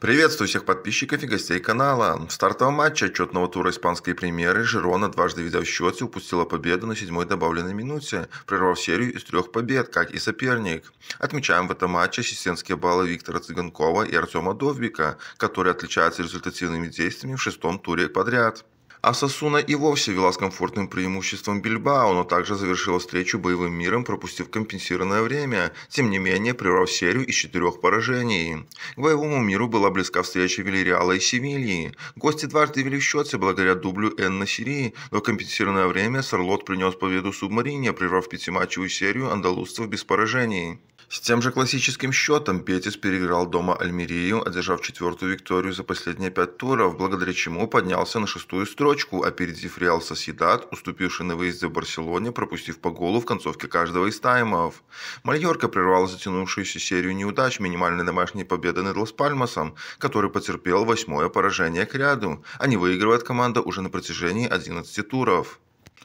Приветствую всех подписчиков и гостей канала. В стартовом матче отчетного тура испанской премьеры Жирона дважды видав счет и упустила победу на седьмой добавленной минуте, прервав серию из трех побед, как и соперник. Отмечаем в этом матче ассистентские баллы Виктора Цыганкова и Артема Довбика, которые отличаются результативными действиями в шестом туре подряд. А Сосуна и вовсе вела с комфортным преимуществом Бильбао, но также завершила встречу боевым миром, пропустив компенсированное время, тем не менее прервав серию из четырех поражений. К боевому миру была близка встреча Вильяреала и Севильи. Гости дважды вели в счете благодаря дублю Энна Сирии, но в компенсированное время Сарлот принес победу субмарине, прервав пятиматчевую серию андалузцев без поражений. С тем же классическим счетом Петис переиграл дома Альмирию, одержав четвертую викторию за последние пять туров, благодаря чему поднялся на шестую строчку, опередив Реал Соседат, уступивший на выезде в Барселоне, пропустив по голу в концовке каждого из таймов. Мальорка прервала затянувшуюся серию неудач минимальной домашней победы над Лас-Пальмасом, который потерпел восьмое поражение к ряду, а не выигрывает команда уже на протяжении 11 туров.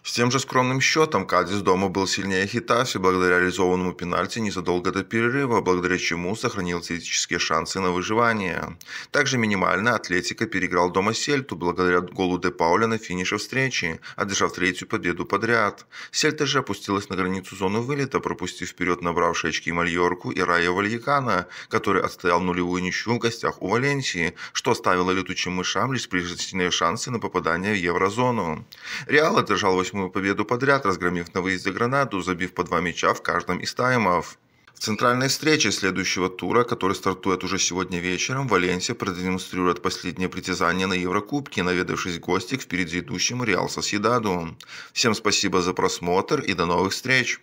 С тем же скромным счетом Кадис дома был сильнее Хитаси благодаря реализованному пенальти незадолго до перерыва, благодаря чему сохранил теоретические шансы на выживание. Также минимально Атлетика переиграл дома Сельту благодаря голу Де Пауля на финише встречи, одержав третью победу подряд. Сельта же опустилась на границу зоны вылета, пропустив вперед набравшие очки Мальорку и Рая Вальякана, который отстоял нулевую ничью в гостях у Валенсии, что оставило летучим мышам лишь приблизительные шансы на попадание в еврозону. Реал одержал восьмую победу подряд, разгромив на выезде Гранаду, забив по два мяча в каждом из таймов. В центральной встрече следующего тура, который стартует уже сегодня вечером, Валенсия продемонстрирует последнее притязание на Еврокубке, наведавшись в гости к впереди идущему Реал Соседаду. Всем спасибо за просмотр и до новых встреч!